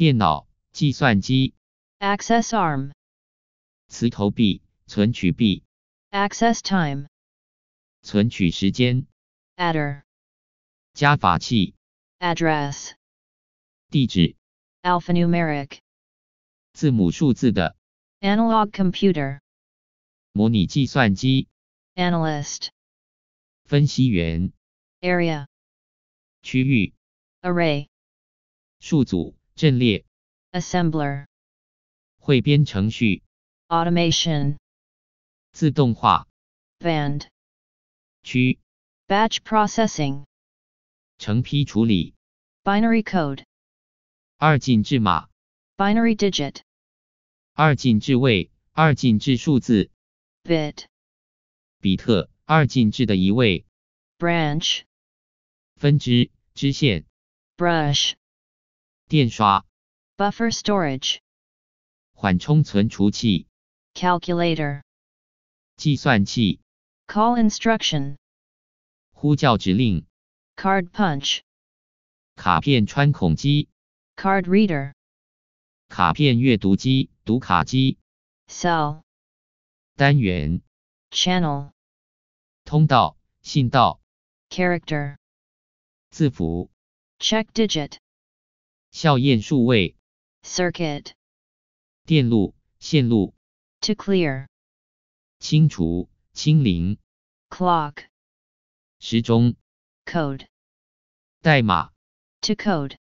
电脑、计算机。Access arm。磁头臂、存取臂。Access time。存取时间。Adder。加法器。Address。地址。Alphanumeric。字母数字的。Analog computer。模拟计算机。Analyst。分析员。Area。区域。Array。数组。阵列，Assembler，汇编程序，Automation，自动化，Band，区，Batch Processing，成批处理，Binary Code，二进制码，Binary Digit，二进制位，二进制数字，Bit，比特，二进制的一位，Branch，分支，支线，Brush。电刷 buffer storage 缓冲存储器 calculator call instruction card punch card reader 卡片阅读机读卡机 cell 单元 check digit 效验数位 circuit 电路、线路 to clear 清除、清零 clock 时钟 code 代码 to code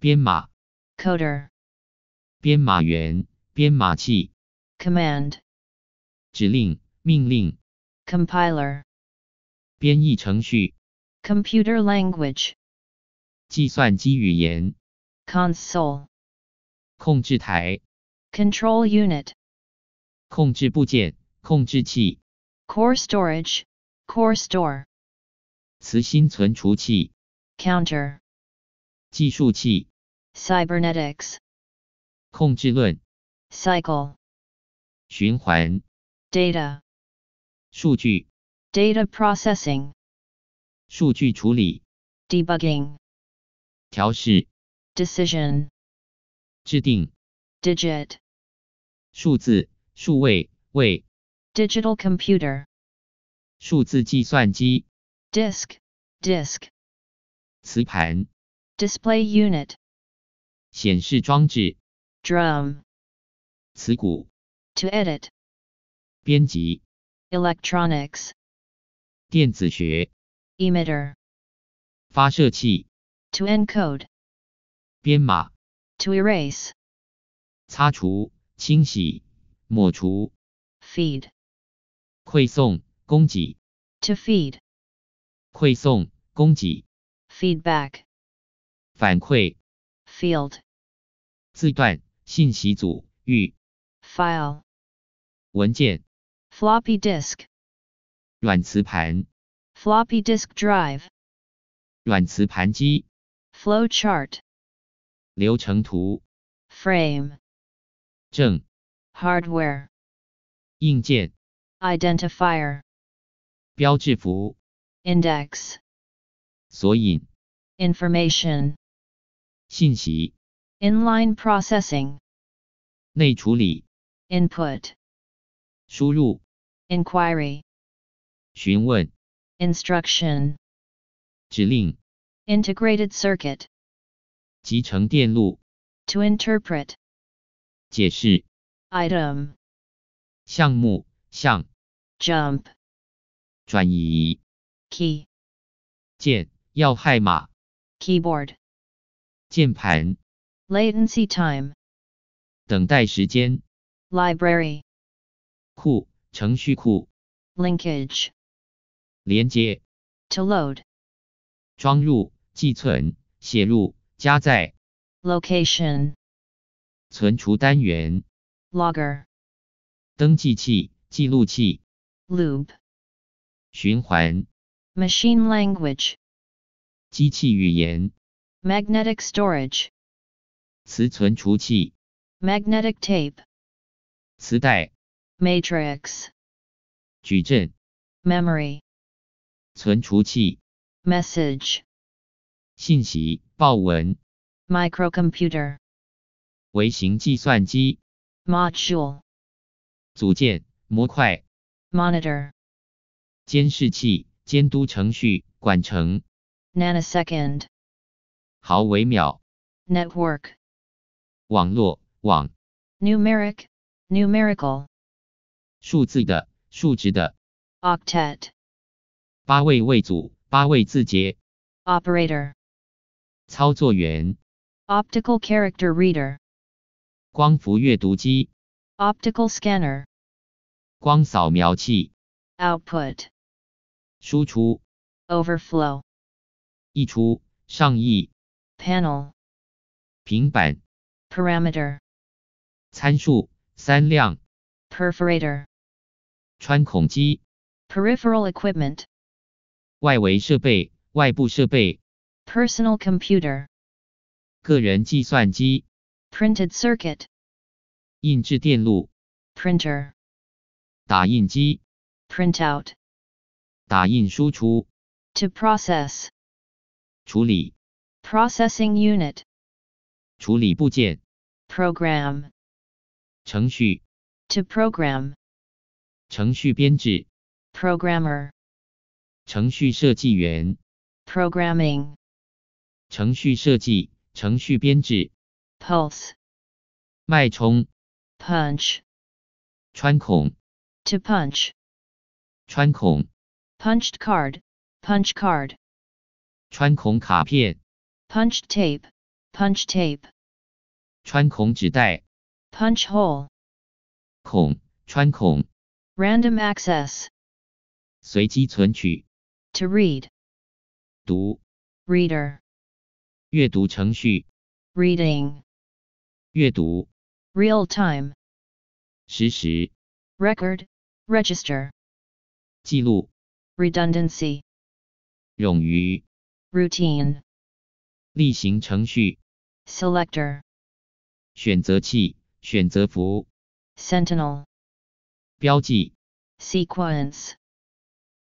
编码 coder command compiler computer language 计算机语言 console 控制台 control unit 控制部件控制器 core storage core store 磁芯存储器 counter 计数器 cybernetics 控制论 cycle 循环 data 数据 data processing 数据处理 debugging 调试 decision 制定 digit 数字数位位 digital computer 数字计算机 disk disk 磁盘 display unit 显示装置 drum 磁鼓 to edit 编辑 electronics 电子学 emitter 发射器 to encode 编码，To erase，擦除，清洗，抹除，Feed，馈送，供给，to feed，馈送，供给，feedback，反馈，field，字段，信息组域，file，文件，floppy disk，软磁盘，floppy disk drive，软磁盘机，flow chart。流程图 frame 正 hardware 硬件 identifier 标志符 index 索引 information 信息 inline processing 内处理 input 输入 inquiry 询问 instruction 指令 integrated circuit 集成电路。To interpret，解释。Item，项目项。Jump，转移。Key，键要害码。Keyboard，键盘。Latency time，等待时间。Library，库程序库。Linkage，连接。To load，装入、寄存、写入。加载，location，存储单元，logger，登记器、记录器，loop，循环，machine language，机器语言，magnetic storage，磁存储器，magnetic tape，磁带，matrix，矩阵，memory，存储器，message。信息报文，microcomputer，微型计算机，module，组件模块，monitor，监视器监督程序管程，nanosecond，毫微秒，network，网络网，numeric，numerical，数字的数值的，octet，八位位组八位字节，operator。操作员，optical character reader，光伏阅读机，optical scanner，光扫描器，output，输出，overflow，溢出，上溢，panel，平板，parameter，参数，三量，perforator，穿孔机，peripheral equipment，外围设备，外部设备。Personal computer. printed circuit. printer, 印制电路。Printer. 打印机。Printout. to process. processing unit. 处理部件。Program. 程序。To program. programmer, 程序编制。Programmer. programming. 程序设计，程序编制。pulse，脉冲。punch，穿孔。to punch，穿孔。punched card，punch card，穿孔卡片。punched tape，punch tape，穿孔纸袋。punch hole，孔，穿孔。random access，随机存取。to read，读。reader。阅读程序 reading 阅读 real time 实时 record register 记录 redundancy 冗余 routine 例行程序 selector 选择器选择符 sentinel 标记 sequence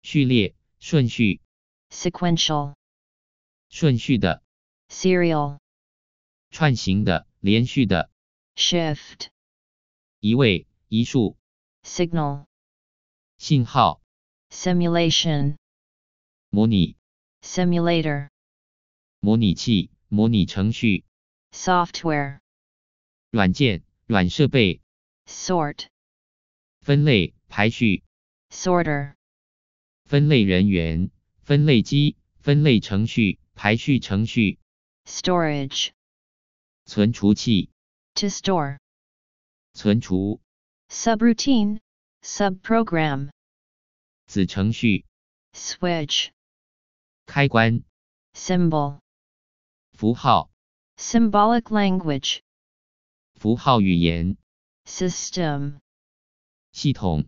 序列顺序 sequential 顺序的 serial 串行的、连续的 shift 移位、移数 signal 信号 simulation 模拟 simulator 模拟器、模拟程序 software 软件、软设备 sort 分类、排序 sorter 分类人员、分类机、分类程序、排序程序 storage 存储器 to store 存储 subroutine subprogram 子程序 switch 开关 symbol 符号 symbolic language 符号语言 system 系统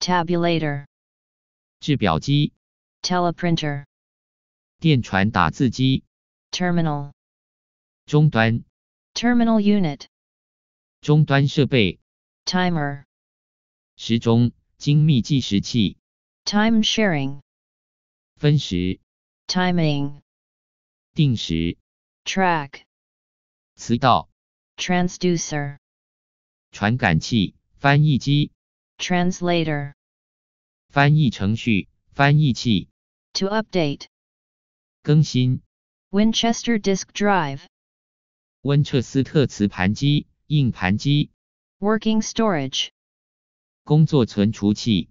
tabulator 制表机 teleprinter 电传打字机 terminal 终端 terminal unit，终端设备 timer，时钟精密计时器 time sharing，分时 timing，定时 track，磁道 transducer，传感器翻译机 translator，翻译程序翻译器 to update，更新 Winchester disk drive。温彻斯特磁盘机、硬盘机、working storage、工作存储器。